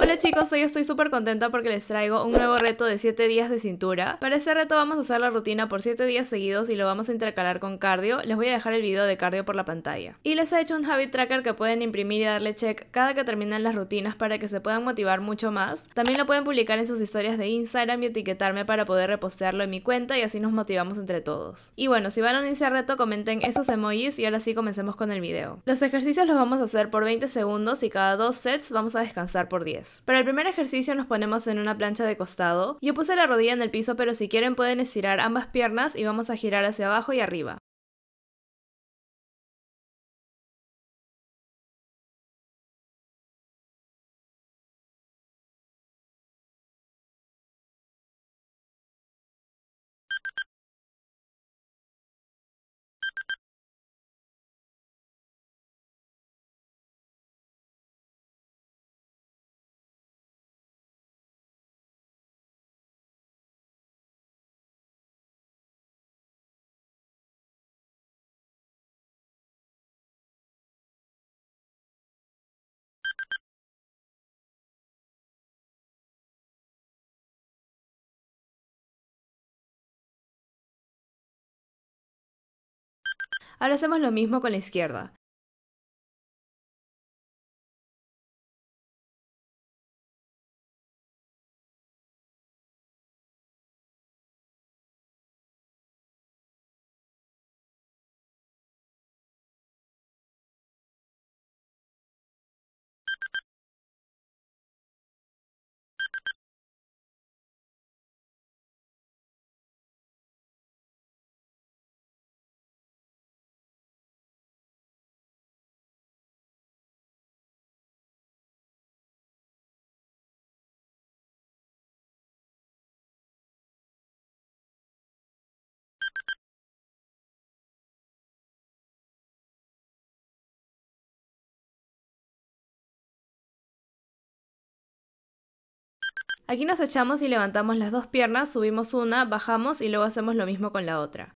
Hola chicos, hoy estoy súper contenta porque les traigo un nuevo reto de 7 días de cintura. Para ese reto vamos a hacer la rutina por 7 días seguidos y lo vamos a intercalar con cardio. Les voy a dejar el video de cardio por la pantalla. Y les he hecho un habit tracker que pueden imprimir y darle check cada que terminan las rutinas para que se puedan motivar mucho más. También lo pueden publicar en sus historias de Instagram y etiquetarme para poder repostearlo en mi cuenta y así nos motivamos entre todos. Y bueno, si van a iniciar reto comenten esos emojis y ahora sí comencemos con el video. Los ejercicios los vamos a hacer por 20 segundos y cada dos sets vamos a descansar por 10. Para el primer ejercicio nos ponemos en una plancha de costado. Yo puse la rodilla en el piso, pero si quieren pueden estirar ambas piernas y vamos a girar hacia abajo y arriba. Ahora hacemos lo mismo con la izquierda. Aquí nos echamos y levantamos las dos piernas, subimos una, bajamos y luego hacemos lo mismo con la otra.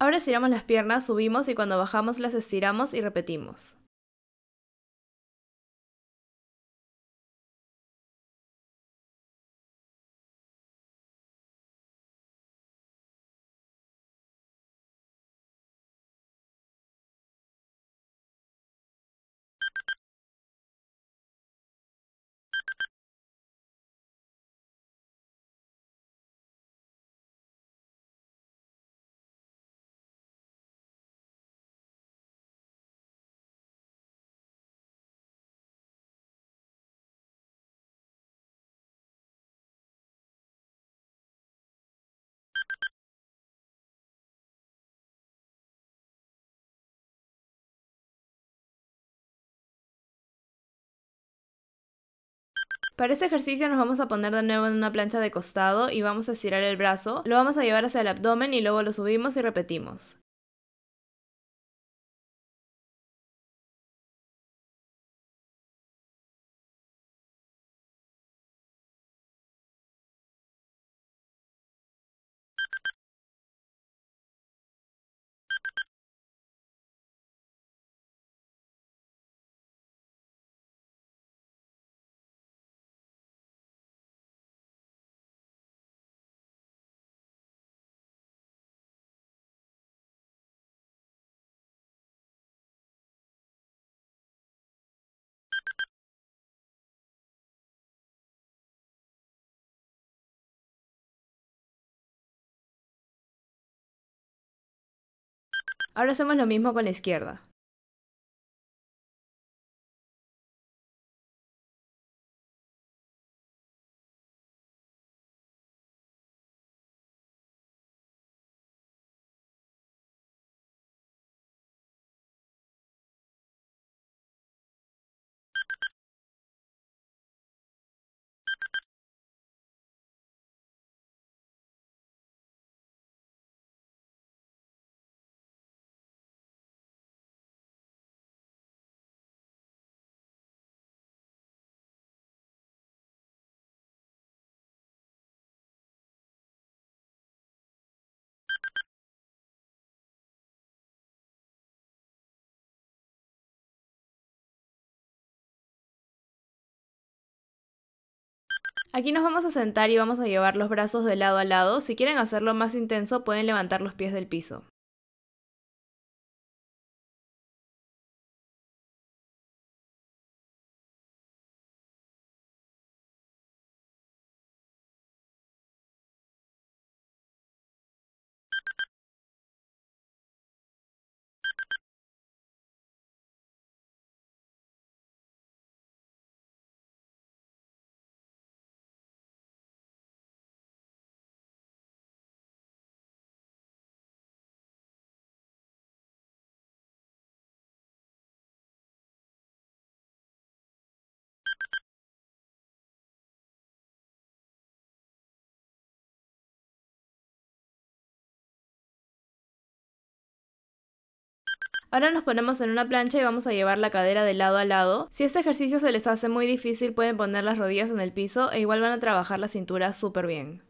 Ahora estiramos las piernas, subimos y cuando bajamos las estiramos y repetimos. Para este ejercicio nos vamos a poner de nuevo en una plancha de costado y vamos a estirar el brazo, lo vamos a llevar hacia el abdomen y luego lo subimos y repetimos. Ahora hacemos lo mismo con la izquierda. Aquí nos vamos a sentar y vamos a llevar los brazos de lado a lado. Si quieren hacerlo más intenso, pueden levantar los pies del piso. Ahora nos ponemos en una plancha y vamos a llevar la cadera de lado a lado. Si este ejercicio se les hace muy difícil pueden poner las rodillas en el piso e igual van a trabajar la cintura súper bien.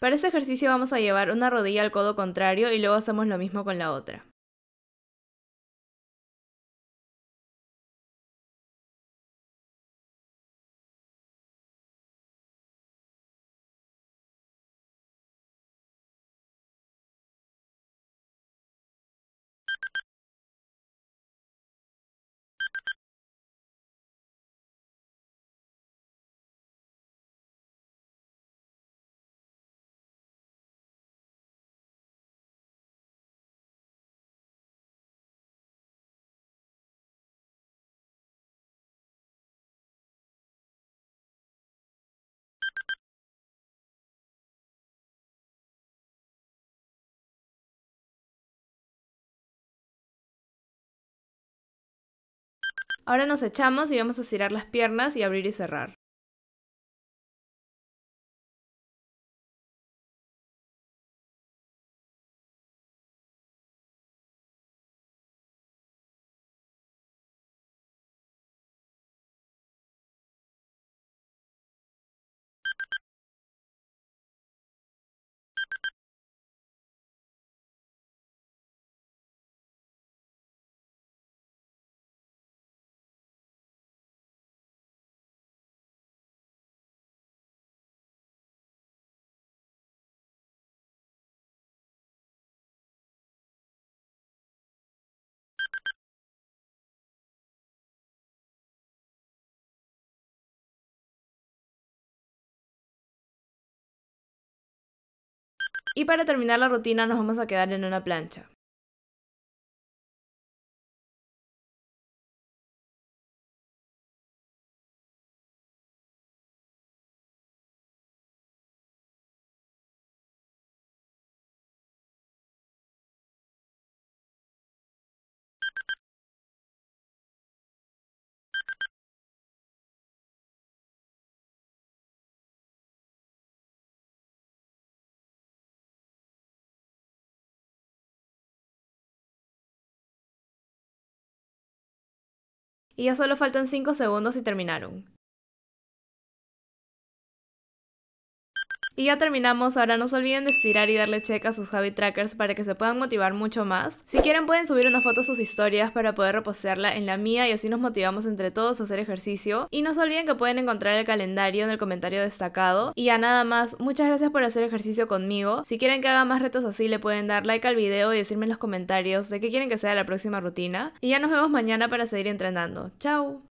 Para este ejercicio vamos a llevar una rodilla al codo contrario y luego hacemos lo mismo con la otra. Ahora nos echamos y vamos a estirar las piernas y abrir y cerrar. Y para terminar la rutina nos vamos a quedar en una plancha. Y ya solo faltan 5 segundos y terminaron. Y ya terminamos, ahora no se olviden de estirar y darle check a sus habit trackers para que se puedan motivar mucho más. Si quieren pueden subir una foto a sus historias para poder repostearla en la mía y así nos motivamos entre todos a hacer ejercicio. Y no se olviden que pueden encontrar el calendario en el comentario destacado. Y ya nada más, muchas gracias por hacer ejercicio conmigo. Si quieren que haga más retos así le pueden dar like al video y decirme en los comentarios de qué quieren que sea la próxima rutina. Y ya nos vemos mañana para seguir entrenando. ¡Chao!